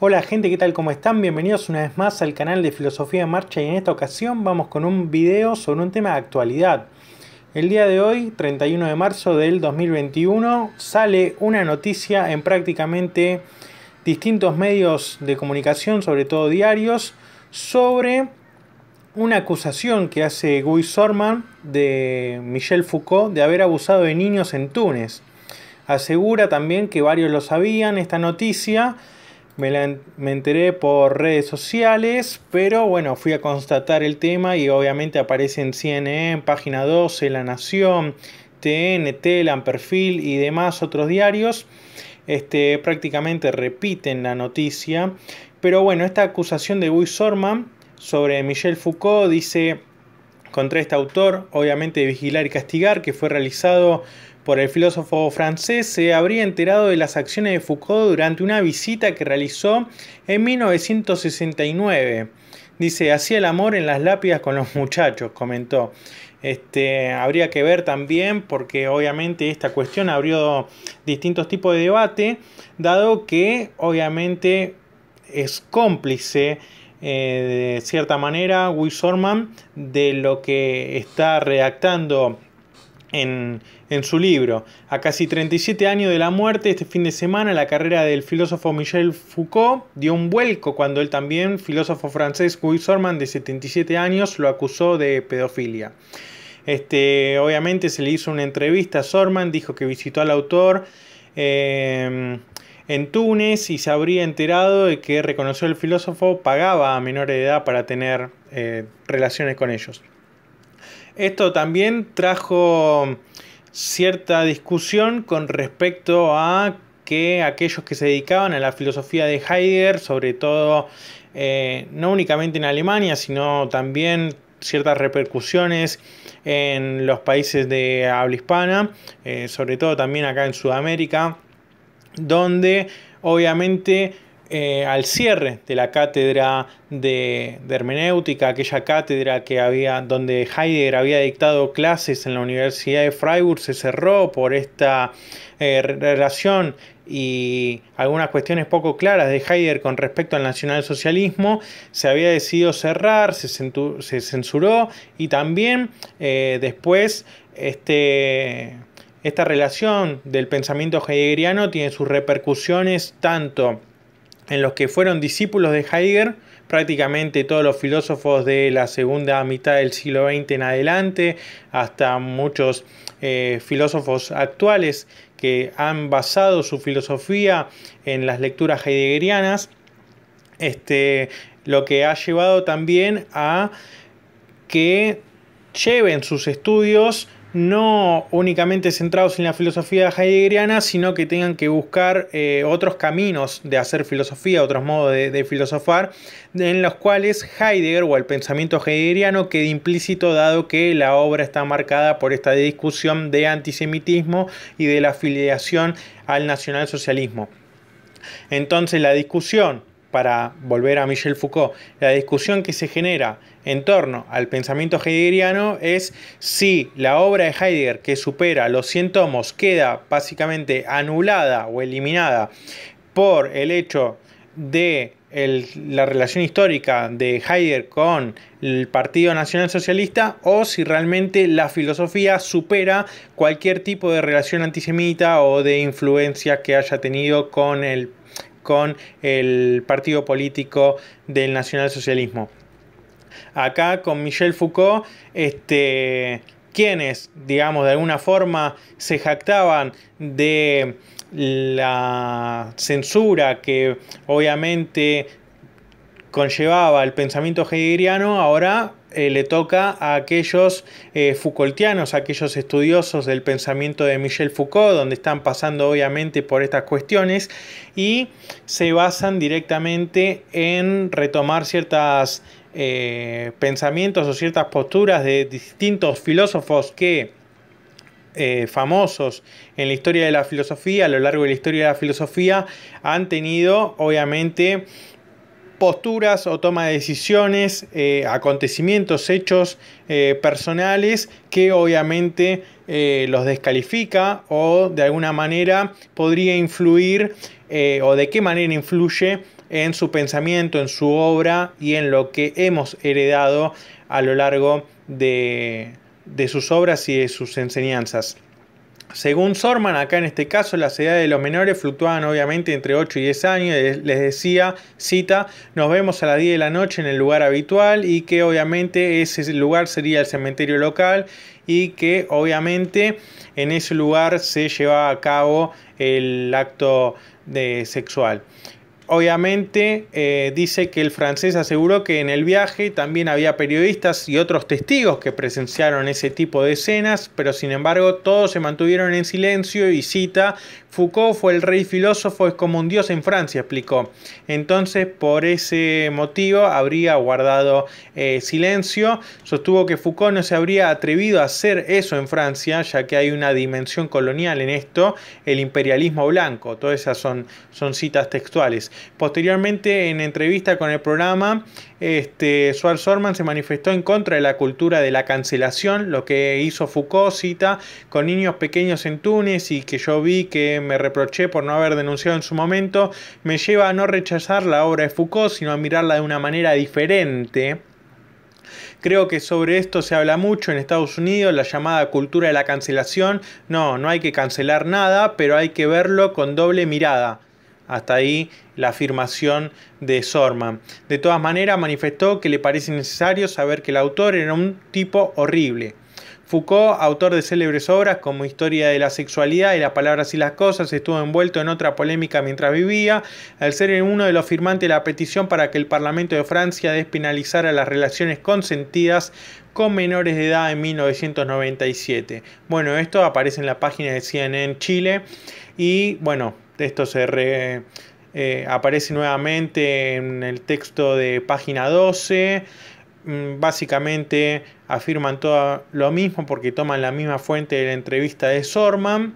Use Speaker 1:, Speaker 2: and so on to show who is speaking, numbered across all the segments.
Speaker 1: Hola gente, ¿qué tal? ¿Cómo están? Bienvenidos una vez más al canal de Filosofía en Marcha y en esta ocasión vamos con un video sobre un tema de actualidad. El día de hoy, 31 de marzo del 2021, sale una noticia en prácticamente distintos medios de comunicación, sobre todo diarios, sobre una acusación que hace Guy Sorman de Michel Foucault de haber abusado de niños en Túnez. Asegura también que varios lo sabían esta noticia, me, enteré por redes sociales, pero bueno, fui a constatar el tema y obviamente aparece en CNN, Página 12, La Nación, TNT, Perfil y demás otros diarios. Este, prácticamente repiten la noticia. Pero bueno, esta acusación de Guy Sorman sobre Michel Foucault dice contra este autor, obviamente Vigilar y Castigar, que fue realizado por el filósofo francés se habría enterado de las acciones de Foucault durante una visita que realizó en 1969. Dice, hacía el amor en las lápidas con los muchachos, comentó. Este, habría que ver también, porque obviamente esta cuestión abrió distintos tipos de debate, dado que obviamente es cómplice eh, de cierta manera Sorman. de lo que está redactando en, su libro. A casi 37 años de la muerte, este fin de semana la carrera del filósofo Michel Foucault dio un vuelco cuando él también, filósofo francés Guy Sorman de 77 años, lo acusó de pedofilia. Este, obviamente se le hizo una entrevista a Sorman, dijo que visitó al autor. Eh, en Túnez y se habría enterado de que reconoció el filósofo pagaba a menor de edad para tener eh, relaciones con ellos. Esto también trajo cierta discusión con respecto a que aquellos que se dedicaban a la filosofía de Heidegger, sobre todo eh, no únicamente en Alemania, sino también ciertas repercusiones en los países de habla hispana, eh, sobre todo también acá en Sudamérica, donde obviamente eh, al cierre de la cátedra de, hermenéutica, aquella cátedra que había, donde Heidegger había dictado clases en la Universidad de Freiburg, se cerró por esta eh, relación y algunas cuestiones poco claras de Heidegger con respecto al nacionalsocialismo, se había decidido cerrar, se, censuró y también eh, después este, esta relación del pensamiento heideggeriano tiene sus repercusiones tanto en los que fueron discípulos de Heidegger prácticamente todos los filósofos de la segunda mitad del siglo XX en adelante, hasta muchos eh, filósofos actuales que han basado su filosofía en las lecturas heideggerianas, este, lo que ha llevado también a que lleven sus estudios no únicamente centrados en la filosofía heideggeriana, sino que tengan que buscar eh, otros caminos de hacer filosofía, otros modos de, filosofar, en los cuales Heidegger o el pensamiento heideggeriano quede implícito dado que la obra está marcada por esta discusión de antisemitismo y de la afiliación al nacionalsocialismo. Entonces la discusión para volver a Michel Foucault, la discusión que se genera en torno al pensamiento heideggeriano es si la obra de Heidegger, que supera los 100 queda básicamente anulada o eliminada por el hecho de la relación histórica de Heidegger con el Partido Nacional Socialista o si realmente la filosofía supera cualquier tipo de relación antisemita o de influencia que haya tenido con el con el partido político del nacionalsocialismo. Acá con Michel Foucault, este, quienes, digamos, de alguna forma se jactaban de la censura que obviamente conllevaba el pensamiento hegeliano, ahora eh, le toca a aquellos eh, Foucaultianos, aquellos estudiosos del pensamiento de Michel Foucault, donde están pasando obviamente por estas cuestiones y se basan directamente en retomar ciertos eh, pensamientos o ciertas posturas de distintos filósofos que famosos en la historia de la filosofía, a lo largo de la historia de la filosofía, han tenido obviamente posturas o toma de decisiones, eh, acontecimientos, hechos eh, personales que obviamente eh, los descalifica o de alguna manera podría influir o de qué manera influye en su pensamiento, en su obra y en lo que hemos heredado a lo largo de sus obras y de sus enseñanzas. Según Sorman, acá en este caso las edades de los menores fluctuaban obviamente entre 8 y 10 años. Les decía, cita, nos vemos a las 10 de la noche en el lugar habitual y que obviamente ese lugar sería el cementerio local y que obviamente en ese lugar se llevaba a cabo el acto de sexual obviamente eh, dice que el francés aseguró que en el viaje también había periodistas y otros testigos que presenciaron ese tipo de escenas, pero sin embargo todos se mantuvieron en silencio y cita, Foucault fue el rey filósofo, es como un dios en Francia, explicó. Entonces, por ese motivo habría guardado eh, silencio, sostuvo que Foucault no se habría atrevido a hacer eso en Francia, ya que hay una dimensión colonial en esto, el imperialismo blanco, todas esas son, son citas textuales. Posteriormente, en entrevista con el programa, este, Orman se manifestó en contra de la cultura de la cancelación, lo que hizo Foucault, con niños pequeños en Túnez y que yo vi que me reproché por no haber denunciado en su momento, me lleva a no rechazar la obra de Foucault, sino a mirarla de una manera diferente. Creo que sobre esto se habla mucho en Estados Unidos, la llamada cultura de la cancelación. No, no hay que cancelar nada, pero hay que verlo con doble mirada. Hasta ahí la afirmación de Sorman. De todas maneras, manifestó que le parece necesario saber que el autor era un tipo horrible. Foucault, autor de célebres obras como Historia de la Sexualidad y las Palabras y las Cosas, estuvo envuelto en otra polémica mientras vivía, al ser uno de los firmantes de la petición para que el Parlamento de Francia despenalizara las relaciones consentidas con menores de edad en 1997. Bueno, esto aparece en la página de CNN Chile y bueno, esto se eh, aparece nuevamente en el texto de página 12. Mm, básicamente afirman todo lo mismo porque toman la misma fuente de la entrevista de Sorman.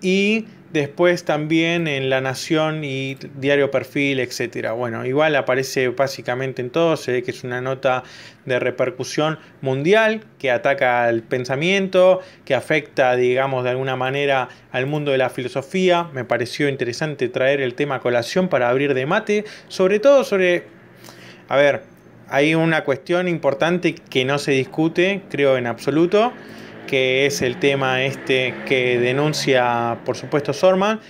Speaker 1: Y Después también en La Nación y Diario Perfil, etcétera. Bueno, igual aparece básicamente en todo, se ve que es una nota de repercusión mundial que ataca al pensamiento, que afecta, digamos, de alguna manera al mundo de la filosofía. Me pareció interesante traer el tema colación para abrir debate, sobre todo sobre, a ver, hay una cuestión importante que no se discute, creo en absoluto, que es el tema este que denuncia, por supuesto, Sorman.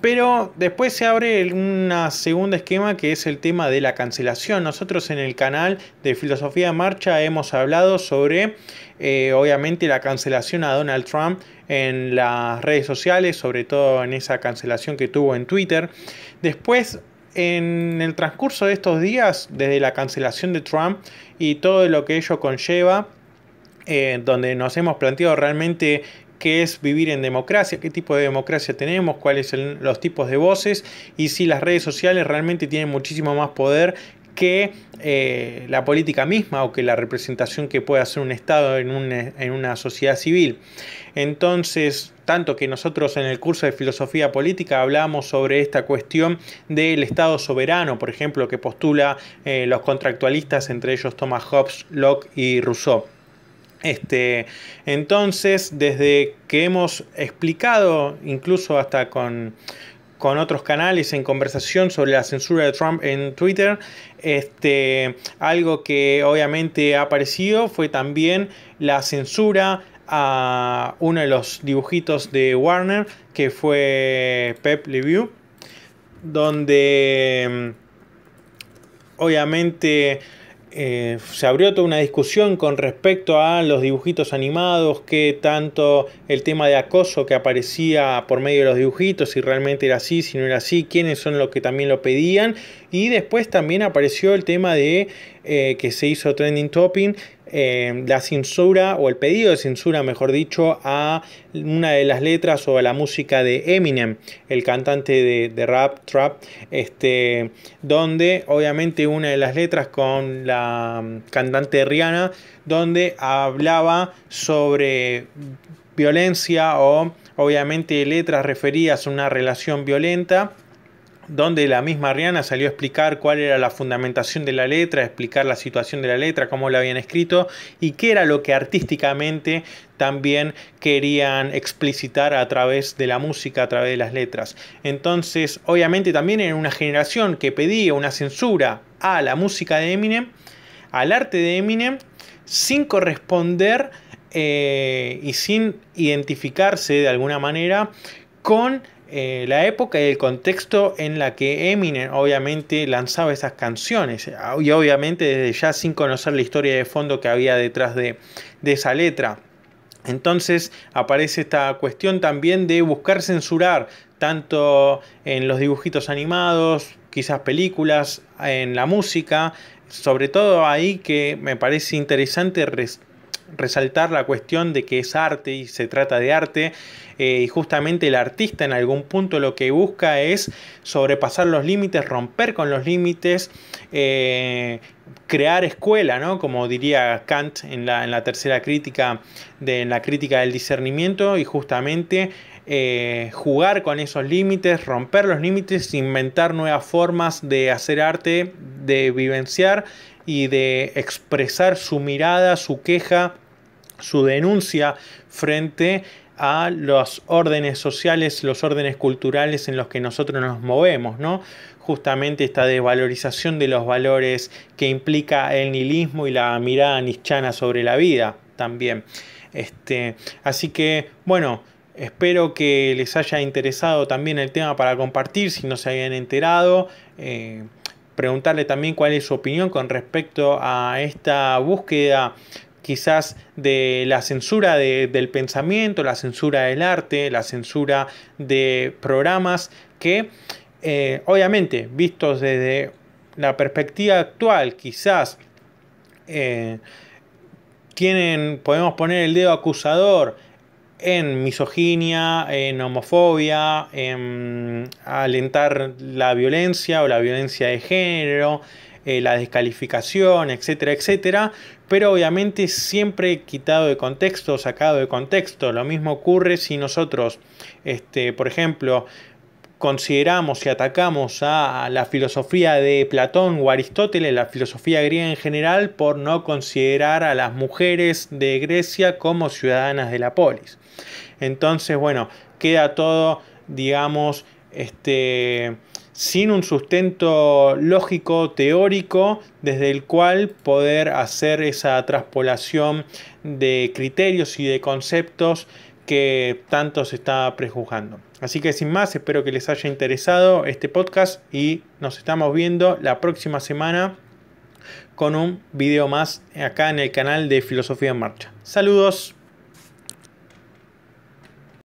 Speaker 1: Pero después se abre una segunda esquema que es el tema de la cancelación. Nosotros en el canal de Filosofía de Marcha hemos hablado sobre, eh, obviamente, la cancelación a Donald Trump en las redes sociales, sobre todo en esa cancelación que tuvo en Twitter. Después en el transcurso de estos días, desde la cancelación de Trump y todo lo que ello conlleva, eh, donde nos hemos planteado realmente qué es vivir en democracia, qué tipo de democracia tenemos, cuáles son los tipos de voces y si las redes sociales realmente tienen muchísimo más poder que eh, la política misma o que la representación que puede hacer un Estado en una, sociedad civil. Entonces, tanto que nosotros en el curso de filosofía política hablamos sobre esta cuestión del Estado soberano, por ejemplo, que postula eh, los contractualistas, entre ellos Thomas Hobbes, Locke y Rousseau. Este, entonces, desde que hemos explicado, incluso hasta con, con otros canales en conversación sobre la censura de Trump en Twitter. Este, algo que obviamente ha aparecido fue también la censura a uno de los dibujitos de Warner, que fue Pep Review, donde mm, obviamente eh, se abrió toda una discusión con respecto a los dibujitos animados, que tanto el tema de acoso que aparecía por medio de los dibujitos, si realmente era así, si no era así, quiénes son los que también lo pedían y después también apareció el tema de eh, que se hizo trending topping, eh, la censura o el pedido de censura, mejor dicho, a una de las letras o a la música de Eminem, el cantante de, de rap, trap, este, donde obviamente una de las letras con la mm, cantante Rihanna, donde hablaba sobre violencia o obviamente letras referidas a una relación violenta donde la misma Rihanna salió a explicar cuál era la fundamentación de la letra, explicar la situación de la letra, cómo la habían escrito y qué era lo que artísticamente también querían explicitar a través de la música, a través de las letras. Entonces, obviamente también era una generación que pedía una censura a la música de Eminem, al arte de Eminem, sin corresponder eh, y sin identificarse de alguna manera con eh, la época y el contexto en la que Eminem obviamente lanzaba esas canciones ah, y obviamente desde ya sin conocer la historia de fondo que había detrás de, de esa letra. Entonces aparece esta cuestión también de buscar censurar tanto en los dibujitos animados, quizás películas, en la música, sobre todo ahí que me parece interesante resaltar la cuestión de que es arte y se trata de arte, eh, y justamente el artista en algún punto lo que busca es sobrepasar los límites, romper con los límites, eh, crear escuela, ¿no? como diría Kant en la, tercera crítica, de, la crítica del discernimiento, y justamente eh, jugar con esos límites, romper los límites, inventar nuevas formas de hacer arte, de vivenciar y de expresar su mirada, su queja, su denuncia frente a los órdenes sociales, los órdenes culturales en los que nosotros nos movemos, ¿no? Justamente esta desvalorización de los valores que implica el nihilismo y la mirada nichana sobre la vida también. Este, así que, bueno, espero que les haya interesado también el tema para compartir, si no se habían enterado. Eh, preguntarle también cuál es su opinión con respecto a esta búsqueda quizás de la censura del pensamiento, la censura del arte, la censura de programas que eh, obviamente vistos desde la perspectiva actual quizás eh, tienen, podemos poner el dedo acusador en misoginia, en homofobia, en alentar la violencia o la violencia de género, eh, la descalificación, etcétera, etcétera, pero obviamente siempre quitado de contexto, sacado de contexto. Lo mismo ocurre si nosotros, este, por ejemplo, consideramos y atacamos a la filosofía de Platón o Aristóteles, la filosofía griega en general, por no considerar a las mujeres de Grecia como ciudadanas de la polis. Entonces, bueno, queda todo, digamos, este, sin un sustento lógico, teórico, desde el cual poder hacer esa traspolación de criterios y de conceptos que tanto se está prejuzgando. Así que sin más, espero que les haya interesado este podcast y nos estamos viendo la próxima semana con un video más acá en el canal de Filosofía en Marcha. Saludos.